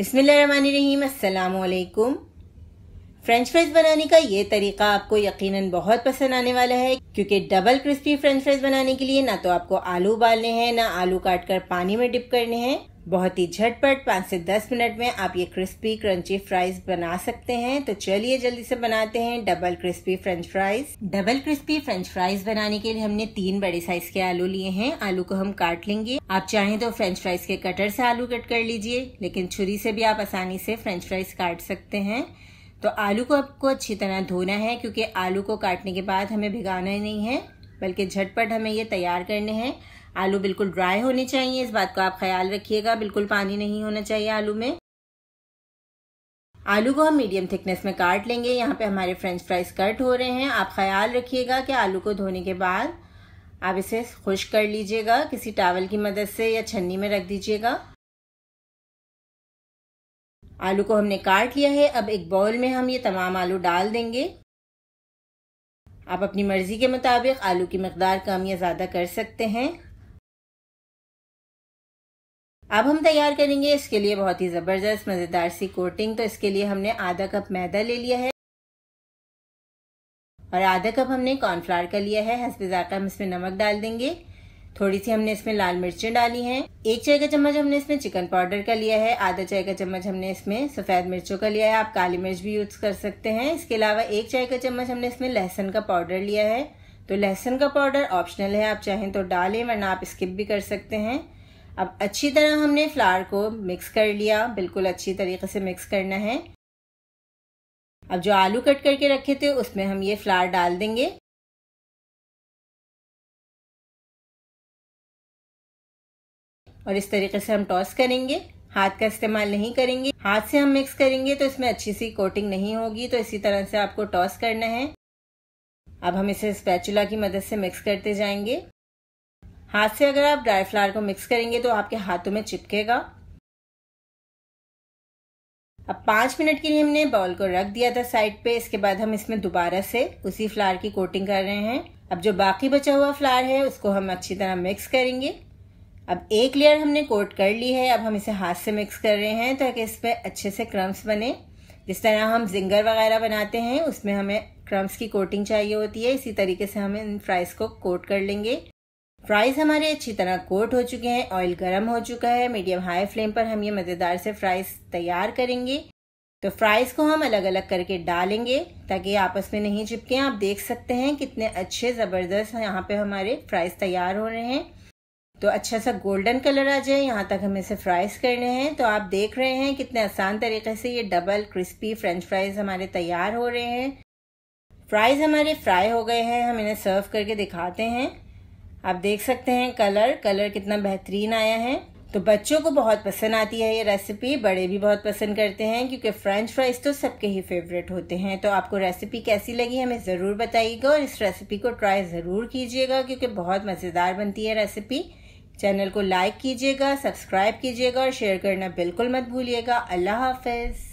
बिसमीम French fries बनाने का ये तरीका आपको यकीनन बहुत पसंद आने वाला है क्योंकि डबल क्रिस्पी फ्रेंच फ्राइज बनाने के लिए ना तो आपको आलू उबालने हैं ना आलू काट कर पानी में डिप करने हैं बहुत ही झटपट पाँच से दस मिनट में आप ये क्रिस्पी क्रंची फ्राइज बना सकते हैं तो चलिए जल्दी से बनाते हैं double crispy French fries double crispy French fries बनाने के लिए हमने तीन बड़े साइज के आलू लिए हैं आलू को हम काट लेंगे आप चाहें तो फ्रेंच फ्राइज के कटर से आलू कट कर लीजिए लेकिन छुरी से भी आप आसानी से फ्रेंच फ्राइज काट सकते हैं तो आलू को आपको अच्छी तरह धोना है क्योंकि आलू को काटने के बाद हमें भिगाना ही नहीं है बल्कि झटपट हमें ये तैयार करने हैं आलू बिल्कुल ड्राई होने चाहिए इस बात का आप ख्याल रखिएगा बिल्कुल पानी नहीं होना चाहिए आलू में आलू को हम मीडियम थिकनेस में काट लेंगे यहाँ पे हमारे फ्रेंच फ्राइज कट हो रहे हैं आप ख्याल रखिएगा कि आलू को धोने के बाद आप इसे खुश कर लीजिएगा किसी टावल की मदद से या छन्नी में रख दीजिएगा आलू को हमने काट लिया है अब एक बाउल में हम ये तमाम आलू डाल देंगे आप अपनी मर्ज़ी के मुताबिक आलू की मकदार कम या ज़्यादा कर सकते हैं अब हम तैयार करेंगे इसके लिए बहुत ही ज़बरदस्त मज़ेदार सी कोटिंग तो इसके लिए हमने आधा कप मैदा ले लिया है और आधा कप हमने कॉर्नफ्लावर का लिया है हंसपे का हम इसमें नमक डाल देंगे थोड़ी सी हमने इसमें लाल मिर्चें डाली हैं एक चाय का चम्मच हमने इसमें चिकन पाउडर का लिया है आधा चाय का चम्मच हमने इसमें सफ़ेद मिर्चों का लिया है आप काली मिर्च भी यूज़ कर सकते हैं इसके अलावा एक चाय का चम्मच हमने इसमें लहसुन का पाउडर लिया है तो लहसुन का पाउडर ऑप्शनल है आप चाहें तो डालें वरना आप स्किप भी कर सकते हैं अब अच्छी तरह हमने फ्लावर को मिक्स कर लिया बिल्कुल अच्छी तरीके से मिक्स करना है अब जो आलू कट करके रखे थे उसमें हम ये फ्लावर डाल देंगे और इस तरीके से हम टॉस करेंगे हाथ का इस्तेमाल नहीं करेंगे हाथ से हम मिक्स करेंगे तो इसमें अच्छी सी कोटिंग नहीं होगी तो इसी तरह से आपको टॉस करना है अब हम इसे स्पैचुला की मदद से मिक्स करते जाएंगे हाथ से अगर आप ड्राई फ्लावर को मिक्स करेंगे तो आपके हाथों में चिपकेगा अब पांच मिनट के लिए हमने बॉल को रख दिया था साइड पे इसके बाद हम इसमें दोबारा से उसी फ्लावर की कोटिंग कर रहे हैं अब जो बाकी बचा हुआ फ्लावर है उसको हम अच्छी तरह मिक्स करेंगे अब एक लेयर हमने कोट कर ली है अब हम इसे हाथ से मिक्स कर रहे हैं ताकि इस पर अच्छे से क्रम्स बने जिस तरह हम जिंगर वगैरह बनाते हैं उसमें हमें क्रम्स की कोटिंग चाहिए होती है इसी तरीके से हम इन फ्राइज़ को कोट कर लेंगे फ्राइज़ हमारे अच्छी तरह कोट हो चुके हैं ऑयल गर्म हो चुका है मीडियम हाई फ्लेम पर हम ये मज़ेदार से फ्राइज़ तैयार करेंगे तो फ्राइज़ को हम अलग अलग करके डालेंगे ताकि आपस में नहीं चिपके आप देख सकते हैं कितने अच्छे ज़बरदस्त यहाँ पे हमारे फ्राइज़ तैयार हो रहे हैं तो अच्छा सा गोल्डन कलर आ जाए यहाँ तक हमें इसे फ्राइज़ करने हैं तो आप देख रहे हैं कितने आसान तरीके से ये डबल क्रिस्पी फ्रेंच फ्राइज़ हमारे तैयार हो रहे हैं फ्राइज़ हमारे फ्राई हो गए हैं हम इन्हें सर्व करके दिखाते हैं आप देख सकते हैं कलर कलर कितना बेहतरीन आया है तो बच्चों को बहुत पसंद आती है ये रेसिपी बड़े भी बहुत पसंद करते हैं क्योंकि फ्रेंच फ्राइज तो सबके ही फेवरेट होते हैं तो आपको रेसिपी कैसी लगी हमें ज़रूर बताइएगा और इस रेसिपी को ट्राई ज़रूर कीजिएगा क्योंकि बहुत मज़ेदार बनती है रेसिपी चैनल को लाइक कीजिएगा सब्सक्राइब कीजिएगा और शेयर करना बिल्कुल मत भूलिएगा अल्लाह हाफिज़